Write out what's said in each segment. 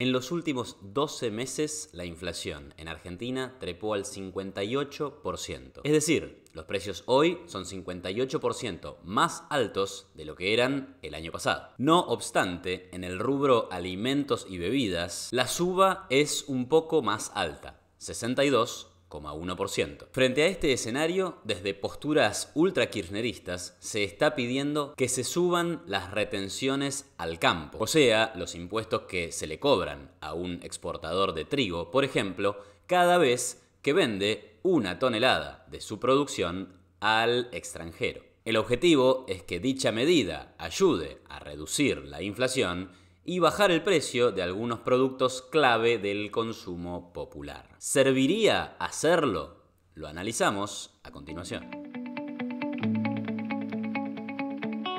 En los últimos 12 meses, la inflación en Argentina trepó al 58%. Es decir, los precios hoy son 58% más altos de lo que eran el año pasado. No obstante, en el rubro alimentos y bebidas, la suba es un poco más alta, 62 Frente a este escenario, desde posturas ultra-kirchneristas, se está pidiendo que se suban las retenciones al campo, o sea, los impuestos que se le cobran a un exportador de trigo, por ejemplo, cada vez que vende una tonelada de su producción al extranjero. El objetivo es que dicha medida ayude a reducir la inflación y bajar el precio de algunos productos clave del consumo popular. ¿Serviría hacerlo? Lo analizamos a continuación.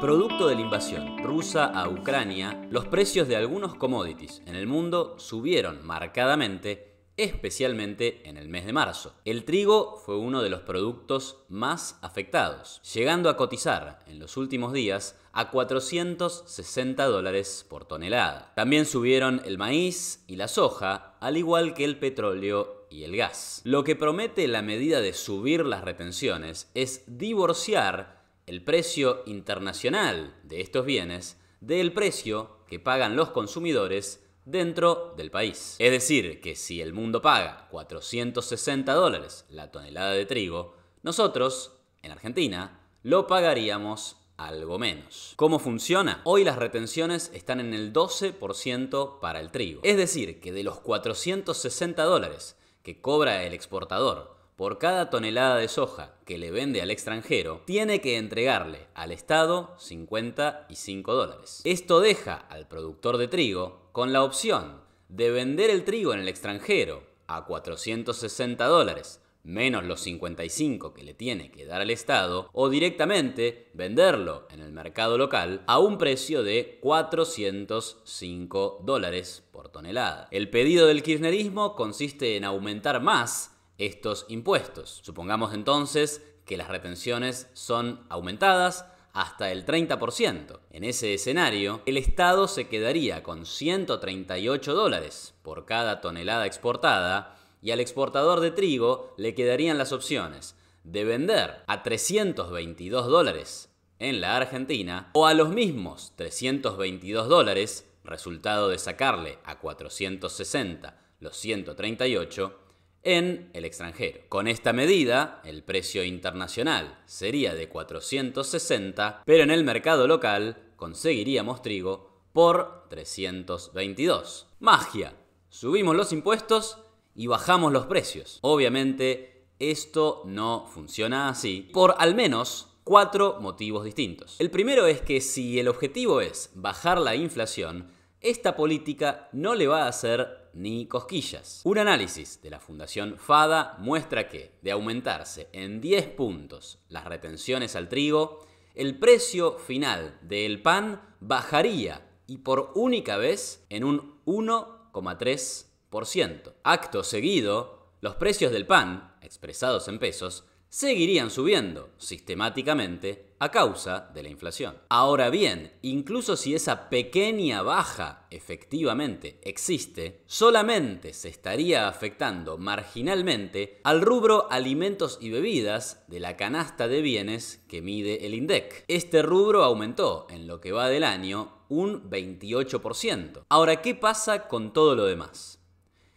Producto de la invasión rusa a Ucrania, los precios de algunos commodities en el mundo subieron marcadamente especialmente en el mes de marzo. El trigo fue uno de los productos más afectados, llegando a cotizar en los últimos días a 460 dólares por tonelada. También subieron el maíz y la soja, al igual que el petróleo y el gas. Lo que promete la medida de subir las retenciones es divorciar el precio internacional de estos bienes del precio que pagan los consumidores dentro del país. Es decir, que si el mundo paga 460 dólares la tonelada de trigo, nosotros, en Argentina, lo pagaríamos algo menos. ¿Cómo funciona? Hoy las retenciones están en el 12% para el trigo. Es decir, que de los 460 dólares que cobra el exportador por cada tonelada de soja que le vende al extranjero, tiene que entregarle al Estado 55 dólares. Esto deja al productor de trigo con la opción de vender el trigo en el extranjero a 460 dólares menos los 55 que le tiene que dar al Estado, o directamente venderlo en el mercado local a un precio de 405 dólares por tonelada. El pedido del kirchnerismo consiste en aumentar más estos impuestos. Supongamos entonces que las retenciones son aumentadas hasta el 30%. En ese escenario, el Estado se quedaría con 138 dólares por cada tonelada exportada y al exportador de trigo le quedarían las opciones de vender a 322 dólares en la Argentina o a los mismos 322 dólares, resultado de sacarle a 460 los 138, en el extranjero. Con esta medida, el precio internacional sería de 460, pero en el mercado local conseguiríamos trigo por 322. Magia. Subimos los impuestos y bajamos los precios. Obviamente, esto no funciona así por al menos cuatro motivos distintos. El primero es que si el objetivo es bajar la inflación, esta política no le va a hacer ni cosquillas. Un análisis de la Fundación FADA muestra que, de aumentarse en 10 puntos las retenciones al trigo, el precio final del pan bajaría y por única vez en un 1,3%. Acto seguido, los precios del pan, expresados en pesos, seguirían subiendo sistemáticamente a causa de la inflación. Ahora bien, incluso si esa pequeña baja efectivamente existe, solamente se estaría afectando marginalmente al rubro alimentos y bebidas de la canasta de bienes que mide el INDEC. Este rubro aumentó en lo que va del año un 28%. Ahora, ¿qué pasa con todo lo demás?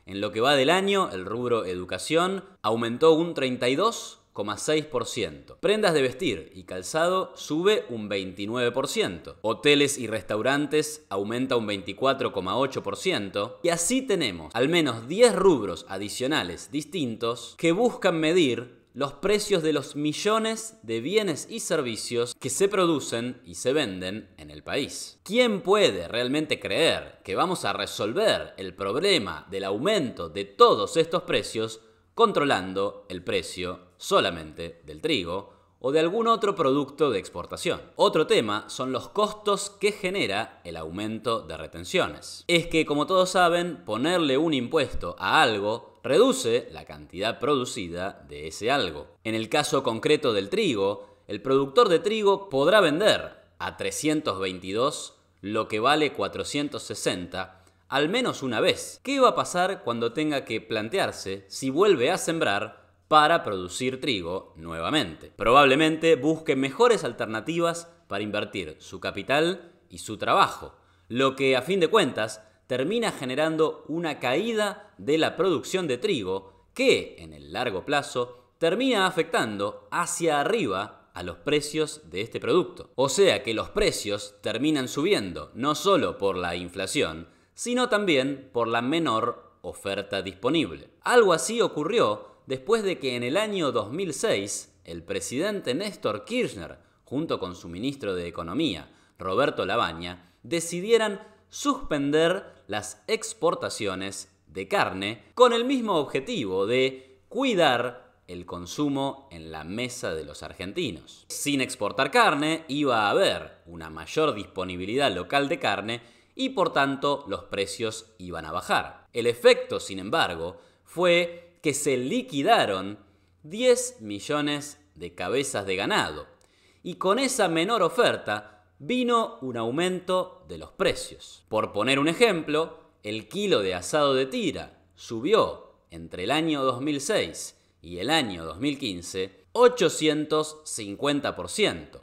En lo que va del año, el rubro educación aumentó un 32%, Prendas de vestir y calzado sube un 29%. Hoteles y restaurantes aumenta un 24,8%. Y así tenemos al menos 10 rubros adicionales distintos que buscan medir los precios de los millones de bienes y servicios que se producen y se venden en el país. ¿Quién puede realmente creer que vamos a resolver el problema del aumento de todos estos precios controlando el precio solamente del trigo o de algún otro producto de exportación. Otro tema son los costos que genera el aumento de retenciones. Es que, como todos saben, ponerle un impuesto a algo reduce la cantidad producida de ese algo. En el caso concreto del trigo, el productor de trigo podrá vender a 322 lo que vale 460 al menos una vez. ¿Qué va a pasar cuando tenga que plantearse si vuelve a sembrar para producir trigo nuevamente? Probablemente busque mejores alternativas para invertir su capital y su trabajo, lo que a fin de cuentas termina generando una caída de la producción de trigo que en el largo plazo termina afectando hacia arriba a los precios de este producto. O sea que los precios terminan subiendo, no solo por la inflación, sino también por la menor oferta disponible. Algo así ocurrió después de que en el año 2006 el presidente Néstor Kirchner, junto con su ministro de Economía, Roberto Labaña, decidieran suspender las exportaciones de carne con el mismo objetivo de cuidar el consumo en la mesa de los argentinos. Sin exportar carne iba a haber una mayor disponibilidad local de carne y por tanto los precios iban a bajar. El efecto, sin embargo, fue que se liquidaron 10 millones de cabezas de ganado y con esa menor oferta vino un aumento de los precios. Por poner un ejemplo, el kilo de asado de tira subió entre el año 2006 y el año 2015 850%.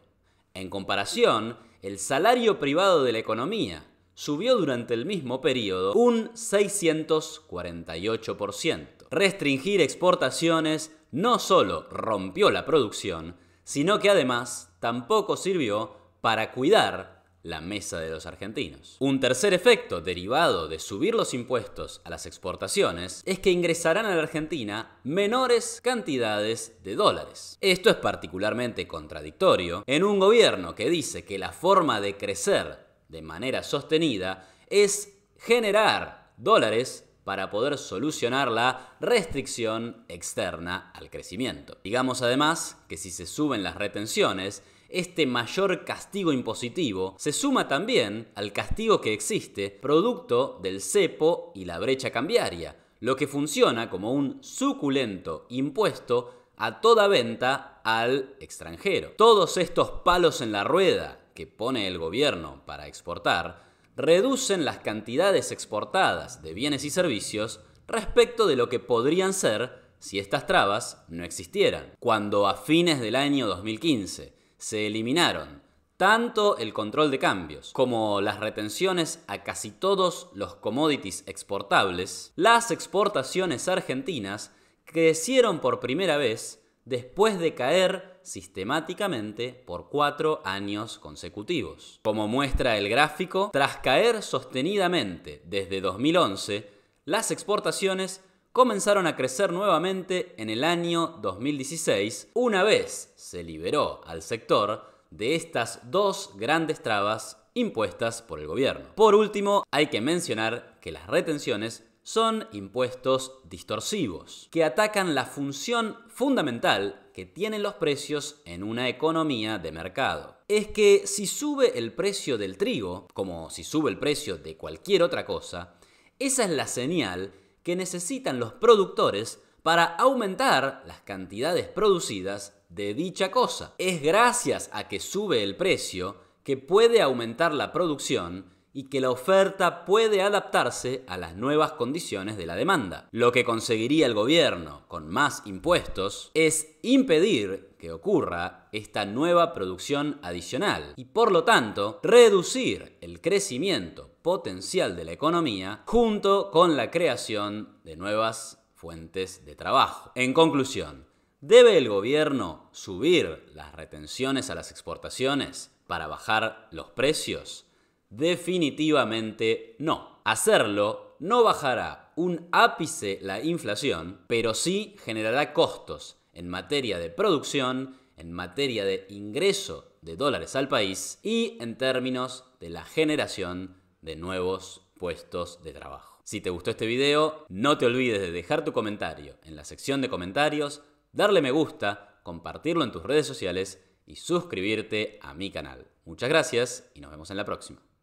En comparación, el salario privado de la economía subió durante el mismo periodo un 648%. Restringir exportaciones no solo rompió la producción, sino que además tampoco sirvió para cuidar la mesa de los argentinos. Un tercer efecto derivado de subir los impuestos a las exportaciones es que ingresarán a la Argentina menores cantidades de dólares. Esto es particularmente contradictorio en un gobierno que dice que la forma de crecer de manera sostenida es generar dólares para poder solucionar la restricción externa al crecimiento. Digamos además que si se suben las retenciones, este mayor castigo impositivo se suma también al castigo que existe producto del cepo y la brecha cambiaria, lo que funciona como un suculento impuesto a toda venta al extranjero. Todos estos palos en la rueda que pone el gobierno para exportar reducen las cantidades exportadas de bienes y servicios respecto de lo que podrían ser si estas trabas no existieran. Cuando a fines del año 2015 se eliminaron tanto el control de cambios como las retenciones a casi todos los commodities exportables, las exportaciones argentinas crecieron por primera vez después de caer sistemáticamente por cuatro años consecutivos. Como muestra el gráfico, tras caer sostenidamente desde 2011, las exportaciones comenzaron a crecer nuevamente en el año 2016, una vez se liberó al sector de estas dos grandes trabas impuestas por el gobierno. Por último, hay que mencionar que las retenciones son impuestos distorsivos, que atacan la función fundamental que tienen los precios en una economía de mercado. Es que si sube el precio del trigo, como si sube el precio de cualquier otra cosa, esa es la señal que necesitan los productores para aumentar las cantidades producidas de dicha cosa. Es gracias a que sube el precio que puede aumentar la producción y que la oferta puede adaptarse a las nuevas condiciones de la demanda. Lo que conseguiría el gobierno con más impuestos es impedir que ocurra esta nueva producción adicional y por lo tanto reducir el crecimiento potencial de la economía junto con la creación de nuevas fuentes de trabajo. En conclusión, ¿debe el gobierno subir las retenciones a las exportaciones para bajar los precios? Definitivamente no. Hacerlo no bajará un ápice la inflación, pero sí generará costos en materia de producción, en materia de ingreso de dólares al país y en términos de la generación de nuevos puestos de trabajo. Si te gustó este video, no te olvides de dejar tu comentario en la sección de comentarios, darle me gusta, compartirlo en tus redes sociales y suscribirte a mi canal. Muchas gracias y nos vemos en la próxima.